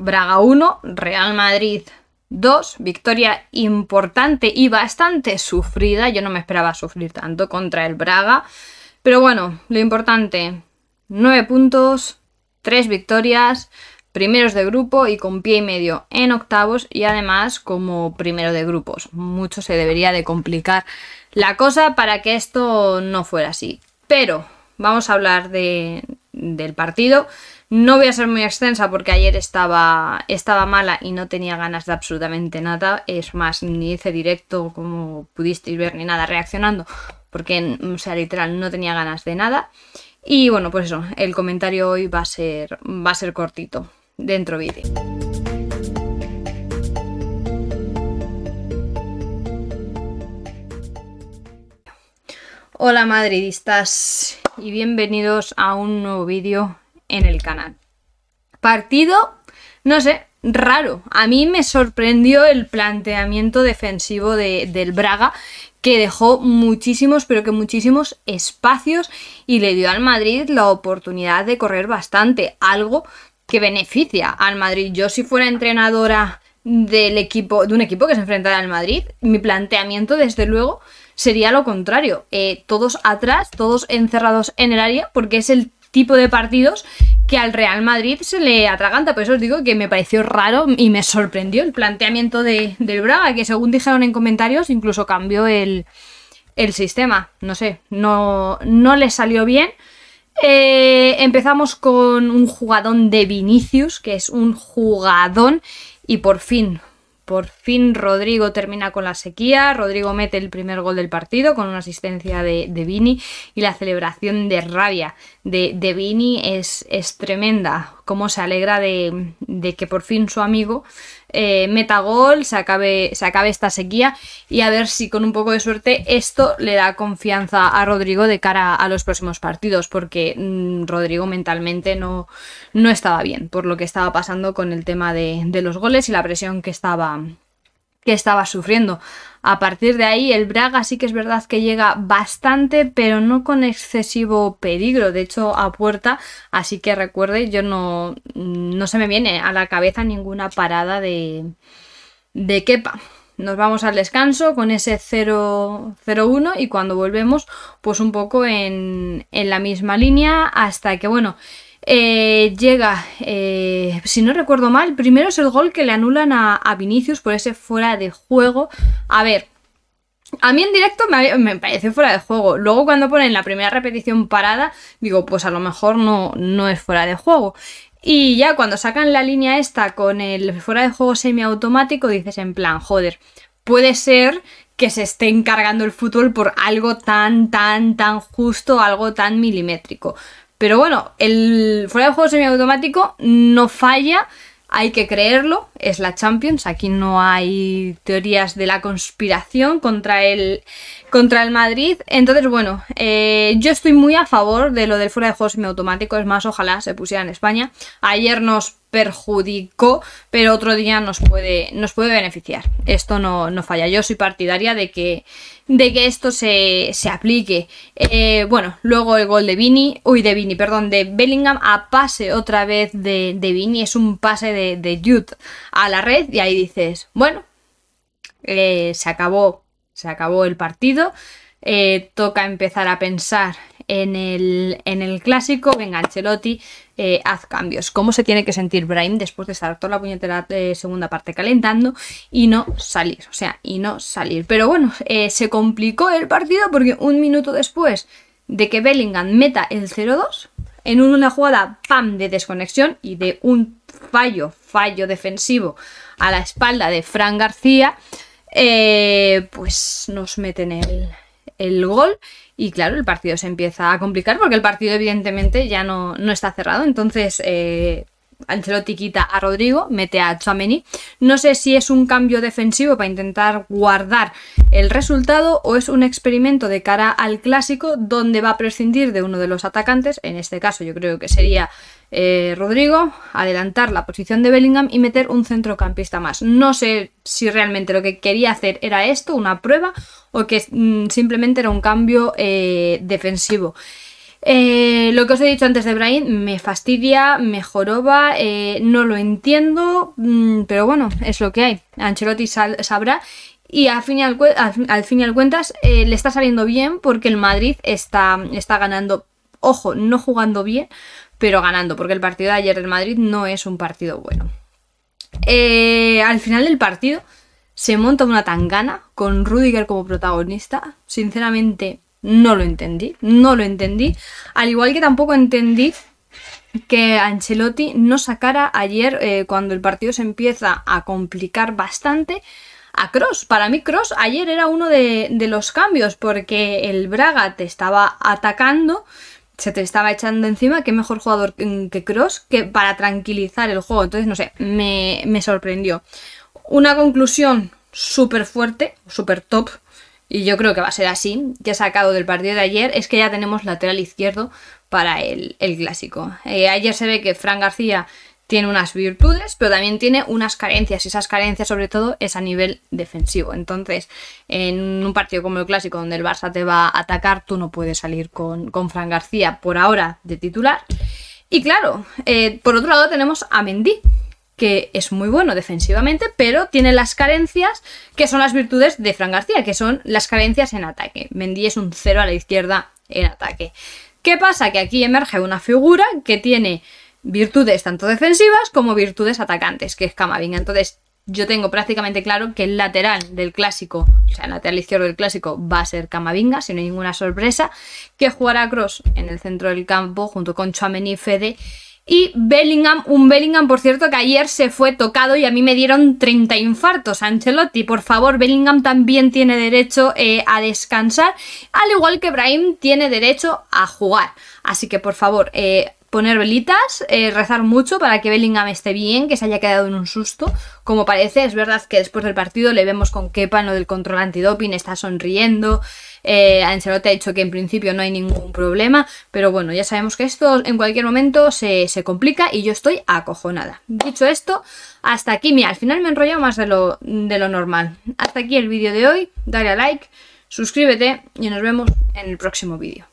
Braga 1, Real Madrid 2, victoria importante y bastante sufrida, yo no me esperaba sufrir tanto contra el Braga, pero bueno, lo importante, 9 puntos, 3 victorias, primeros de grupo y con pie y medio en octavos y además como primero de grupos. Mucho se debería de complicar la cosa para que esto no fuera así. Pero vamos a hablar de, del partido. No voy a ser muy extensa porque ayer estaba, estaba mala y no tenía ganas de absolutamente nada. Es más, ni hice directo como pudisteis ver ni nada reaccionando porque, o sea, literal, no tenía ganas de nada. Y bueno, pues eso, el comentario hoy va a ser, va a ser cortito. Dentro vídeo. Hola madridistas y bienvenidos a un nuevo vídeo en el canal. Partido, no sé, raro. A mí me sorprendió el planteamiento defensivo del Braga, que dejó muchísimos, pero que muchísimos espacios y le dio al Madrid la oportunidad de correr bastante, algo que beneficia al Madrid. Yo si fuera entrenadora del equipo, de un equipo que se enfrentara al Madrid, mi planteamiento desde luego sería lo contrario. Eh, todos atrás, todos encerrados en el área, porque es el tipo de partidos que al Real Madrid se le atraganta. Por eso os digo que me pareció raro y me sorprendió el planteamiento del Braga, que según dijeron en comentarios, incluso cambió el, sistema. No sé, no, no le salió bien. Eh, empezamos con un jugadón de Vinicius, que es un jugadón. Y por fin, por fin Rodrigo termina con la sequía, Rodrigo mete el primer gol del partido con una asistencia de, Vini y la celebración de rabia de, Vini es, es tremenda, cómo se alegra de que por fin su amigo eh, meta gol, se acabe, se acabe esta sequía y a ver si con un poco de suerte esto le da confianza a Rodrigo de cara a los próximos partidos, porque mm, Rodrigo mentalmente no, no estaba bien por lo que estaba pasando con el tema de, los goles y la presión que estaba, que estaba sufriendo. A partir de ahí, el Braga sí que es verdad que llega bastante, pero no con excesivo peligro, de hecho a puerta, así que recuerde, yo no, no se me viene a la cabeza ninguna parada de, de Nos vamos al descanso con ese 0 y cuando volvemos, pues un poco en, en la misma línea, hasta que, bueno, eh, llega, eh, si no recuerdo mal, primero es el gol que le anulan a, Vinicius por ese fuera de juego. A ver, a mí en directo me, parece fuera de juego. Luego cuando ponen la primera repetición parada, digo, pues a lo mejor no, no es fuera de juego. Y ya cuando sacan la línea esta con el fuera de juego semiautomático, dices en plan, joder, puede ser que se esté encargando el fútbol por algo tan, tan, tan justo, algo tan milimétrico. Pero bueno, el fuera de juego semiautomático no falla, hay que creerlo, es la Champions, aquí no hay teorías de la conspiración contra el, contra el Madrid. Entonces, bueno, eh, yo estoy muy a favor de lo del fuera de juego semiautomático, es más, ojalá se pusiera en España. Ayer nos perjudicó, pero otro día nos puede, nos puede beneficiar. Esto no, falla. Yo soy partidaria de que, de que esto se, aplique. Eh, bueno, luego el gol de Vini, uy, de Vini, perdón, de Bellingham a pase otra vez de, de Vini, es un pase de, de Jude a la red y ahí dices, bueno, eh, se acabó, se acabó el partido. Eh, toca empezar a pensar en el, clásico, venga, Ancelotti, eh, haz cambios. ¿Cómo se tiene que sentir Brian después de estar toda la puñetera eh, segunda parte calentando y no salir? O sea, y no salir. Pero bueno, se complicó el partido porque un minuto después de que Bellingham meta el 0-2, en una jugada, pam, de desconexión y de un fallo, fallo defensivo a la espalda de Fran García, pues nos meten el, el gol y claro, el partido se empieza a complicar porque el partido evidentemente ya no, no está cerrado. Entonces, eh, Ancelotti quita a Rodrigo, mete a Chameni. No sé si es un cambio defensivo para intentar guardar el resultado o es un experimento de cara al clásico donde va a prescindir de uno de los atacantes, en este caso yo creo que sería eh, Rodrigo, adelantar la posición de Bellingham y meter un centrocampista más. No sé si realmente lo que quería hacer era esto, una prueba, o que mm, simplemente era un cambio eh, defensivo. Eh, lo que os he dicho antes de Brian me fastidia, me joroba, eh, no lo entiendo, mm, pero bueno, es lo que hay. Ancelotti sabrá y al fin y al, cuentas eh, le está saliendo bien porque el Madrid está, está ganando. Ojo, no jugando bien, pero ganando, porque el partido de ayer del Madrid no es un partido bueno. al final del partido se monta una tangana con Rudiger como protagonista. Sinceramente, no lo entendí, no lo entendí. Al igual que tampoco entendí que Ancelotti no sacara ayer, eh, cuando el partido se empieza a complicar bastante, a Cross. Para mí, Cross ayer era uno de, los cambios, porque el Braga te estaba atacando, se te estaba echando encima. Qué mejor jugador que Cross que para tranquilizar el juego. Entonces, no sé, me, me sorprendió. Una conclusión súper fuerte, súper top, y yo creo que va a ser así, que he sacado del partido de ayer, es que ya tenemos lateral izquierdo para el, clásico. Eh, ayer se ve que Fran García tiene unas virtudes, pero también tiene unas carencias, y esas carencias sobre todo es a nivel defensivo. Entonces, en un partido como el clásico, donde el Barça te va a atacar, tú no puedes salir con, con Fran García por ahora de titular. Y claro, eh, por otro lado tenemos a Mendy, que es muy bueno defensivamente, pero tiene las carencias que son las virtudes de Fran García, que son las carencias en ataque. Mendy es un cero a la izquierda en ataque. ¿Qué pasa? Que aquí emerge una figura que tiene virtudes tanto defensivas como virtudes atacantes, que es Camavinga. Entonces, yo tengo prácticamente claro que el lateral del clásico, o sea, el lateral izquierdo del clásico va a ser Camavinga, sin ninguna sorpresa, que jugará Cross en el centro del campo junto con chamen y Fede y Bellingham, un Bellingham, por cierto, que ayer se fue tocado y a mí me dieron 30 infartos. Ancelotti, por favor, Bellingham también tiene derecho eh, a descansar, al igual que Brahim tiene derecho a jugar. Así que, por favor, eh, poner velitas, eh, rezar mucho para que Bellingham esté bien, que se haya quedado en un susto. Como parece, es verdad que después del partido le vemos con qué pano lo del control antidoping, está sonriendo. Eh, Ancelotti ha dicho que en principio no hay ningún problema, pero bueno, ya sabemos que esto en cualquier momento se, complica y yo estoy acojonada. Dicho esto, hasta aquí, mira, al final me he enrollado más de lo, de lo normal. Hasta aquí el vídeo de hoy, dale a like, suscríbete y nos vemos en el próximo vídeo.